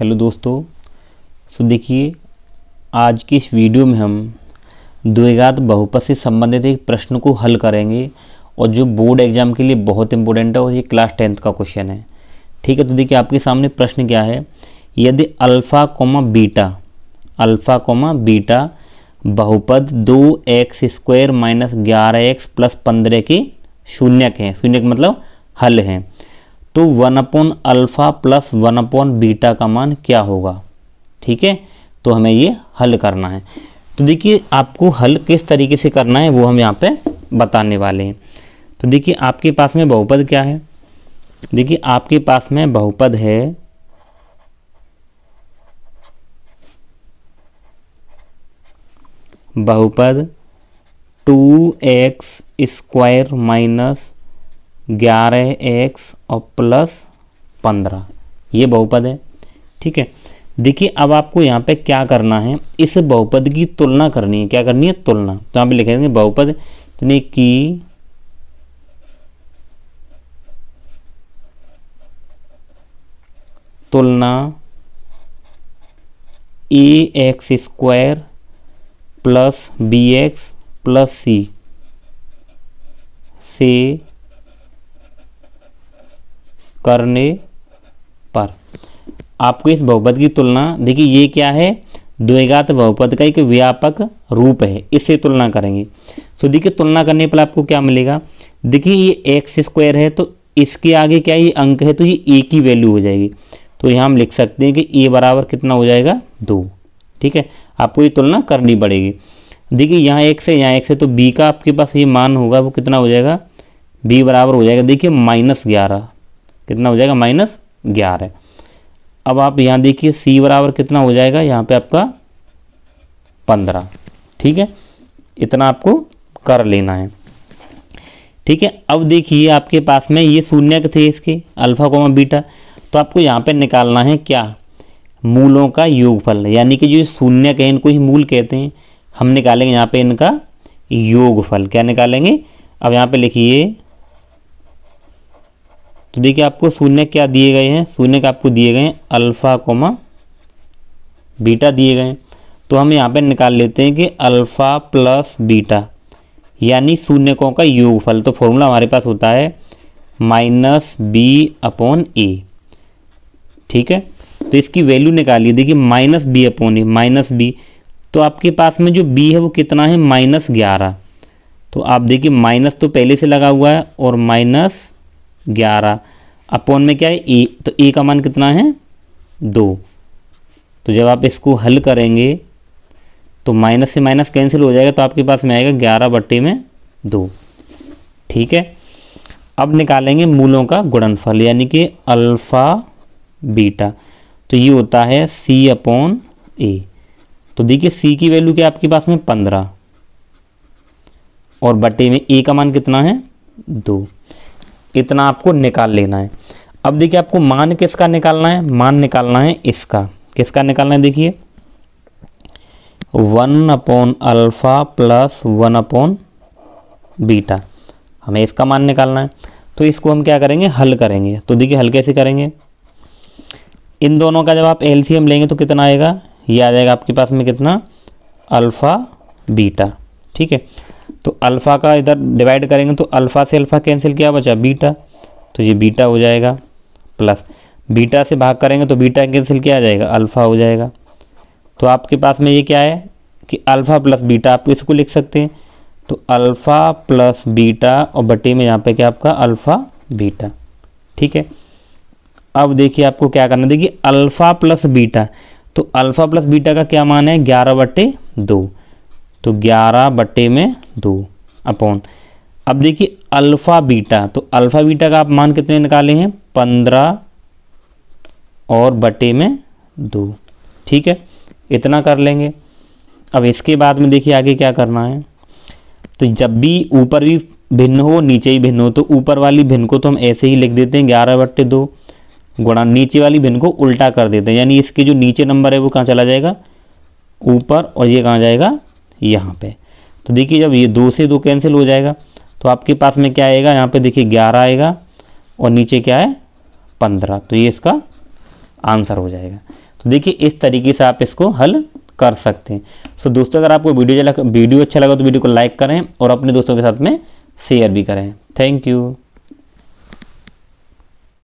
hello दोस्तों सो देखिए आज की इस वीडियो में हम द्विघात बहुपद से संबंधित एक प्रश्न को हल करेंगे और जो बोर्ड एग्जाम के लिए बहुत इंपॉर्टेंट है और ये क्लास टेंथ का क्वेश्चन है ठीक है तो देखिए आपके सामने प्रश्न क्या है यदि alpha comma beta alpha comma beta बहुपद दो एक्स स्क्वायर माइनस ग्यारह एक्स प्लस पंद्रह के शून्यक हैं शून्यक मतलब हल हैं तो one upon alpha plus one upon beta का मान क्या होगा ठीक है तो हमें ये हल करना है तो देखिए आपको हल किस तरीके से करना है वो हम यहाँ पे बताने वाले हैं तो देखिए आपके पास में बहुपद क्या है देखिए आपके पास में बहुपद है बहुपद टू एक्स स्क्वायर माइनस ग्यारह एक्स और प्लस पंद्रह ये बहुपद है ठीक है देखिए अब आपको यहाँ पे क्या करना है इस बहुपद की तुलना करनी है क्या करनी है तुलना तो यहाँ पे लिखेंगे बहुपद तो यानी कि तुलना a x square plus b x plus c से करने पर आपको इस बहुपद की तुलना देखिए ये क्या है द्वैघात बहुपद का एक व्यापक रूप है इससे तुलना करेंगे तो देखिए तुलना करने पर आपको क्या मिलेगा देखिए ये एक्स स्क्वायर है तो इसके आगे क्या ये अंक है तो ये ए की वैल्यू हो जाएगी तो यहाँ हम लिख सकते हैं कि ए बराबर कितना हो जाएगा दो ठीक है आपको ये तुलना करनी पड़ेगी देखिए यहाँ एक से यहाँ एक से तो बी का आपके पास ये मान होगा वो कितना हो जाएगा बी बराबर हो जाएगा देखिए माइनस ग्यारह कितना हो जाएगा माइनस ग्यारह अब आप यहाँ देखिए सी बराबर कितना हो जाएगा यहाँ पे आपका पंद्रह ठीक है इतना आपको कर लेना है ठीक है अब देखिए आपके पास में ये शून्य थे इसके अल्फा कोमा बीटा तो आपको यहाँ पे निकालना है क्या मूलों का योगफल यानी कि जो शून्य है इनको ही मूल कहते हैं हम निकालेंगे यहाँ पे इनका योगफल क्या निकालेंगे अब यहाँ पे लिखिए तो देखिए आपको शून्य क्या दिए गए हैं शून्य के आपको दिए गए हैं अल्फ़ा कोमा बीटा दिए गए हैं तो हम यहाँ पे निकाल लेते हैं कि अल्फ़ा प्लस बीटा यानी शून्यकों का योगफल तो फॉर्मूला हमारे पास होता है माइनस बी अपॉन ए ठीक है तो इसकी वैल्यू निकालिए देखिए minus b upon a minus b तो आपके पास में जो बी है वो कितना है माइनस ग्यारह तो आप देखिए माइनस तो पहले से लगा हुआ है और माइनस ग्यारह अपोन में क्या है ई तो ई का मान कितना है दो तो जब आप इसको हल करेंगे तो माइनस से माइनस कैंसिल हो जाएगा तो आपके पास में आएगा ग्यारह बट्टे में दो ठीक है अब निकालेंगे मूलों का गुणनफल यानी कि अल्फ़ा बीटा तो ये होता है सी अपॉन ए तो देखिए सी की वैल्यू क्या आपके पास में पंद्रह और बटे में ए का मान कितना है दो इतना आपको निकाल लेना है अब देखिए आपको मान किसका निकालना है मान निकालना है इसका किसका निकालना है देखिए one upon alpha plus one upon beta हमें इसका मान निकालना है तो इसको हम क्या करेंगे हल करेंगे तो देखिए हल कैसे करेंगे इन दोनों का जब आप एलसीएम लेंगे तो कितना आएगा ये आ जाएगा आपके पास में कितना अल्फ़ा बीटा ठीक है तो अल्फ़ा का इधर डिवाइड करेंगे तो अल्फ़ा से अल्फ़ा कैंसिल किया बचा बीटा तो ये बीटा हो जाएगा प्लस बीटा से भाग करेंगे तो बीटा कैंसिल किया जाएगा अल्फ़ा हो जाएगा तो आपके पास में ये क्या है कि अल्फ़ा प्लस बीटा आप इसको लिख सकते हैं तो अल्फ़ा प्लस बीटा और बटे में यहाँ पे क्या आपका अल्फ़ा बीटा ठीक है अब देखिए आपको क्या करना देखिए अल्फ़ा प्लस बीटा तो अल्फ़ा प्लस बीटा का क्या मान है ग्यारह बटे दो तो ग्यारह बटे में दो अपॉन अब देखिए अल्फ़ा बीटा तो अल्फ़ा बीटा का आप मान कितने निकाले हैं पंद्रह और बटे में दो ठीक है इतना कर लेंगे अब इसके बाद में देखिए आगे क्या करना है तो जब भी ऊपर भी भिन्न हो नीचे ही भिन्न हो तो ऊपर वाली भिन्न को तो हम ऐसे ही लिख देते हैं ग्यारह बट्टे दो गुणा नीचे वाली भिन्न को उल्टा कर देते हैं यानी इसके जो नीचे नंबर है वो कहाँ चला जाएगा ऊपर और ये कहाँ जाएगा यहाँ पे तो देखिए जब ये दो से दो कैंसिल हो जाएगा तो आपके पास में क्या आएगा यहाँ पे देखिए ग्यारह आएगा और नीचे क्या है पंद्रह तो ये इसका आंसर हो जाएगा तो देखिए इस तरीके से आप इसको हल कर सकते हैं सो तो दोस्तों अगर आपको वीडियो अच्छा वीडियो अच्छा लगा तो वीडियो को लाइक करें और अपने दोस्तों के साथ में शेयर भी करें थैंक यू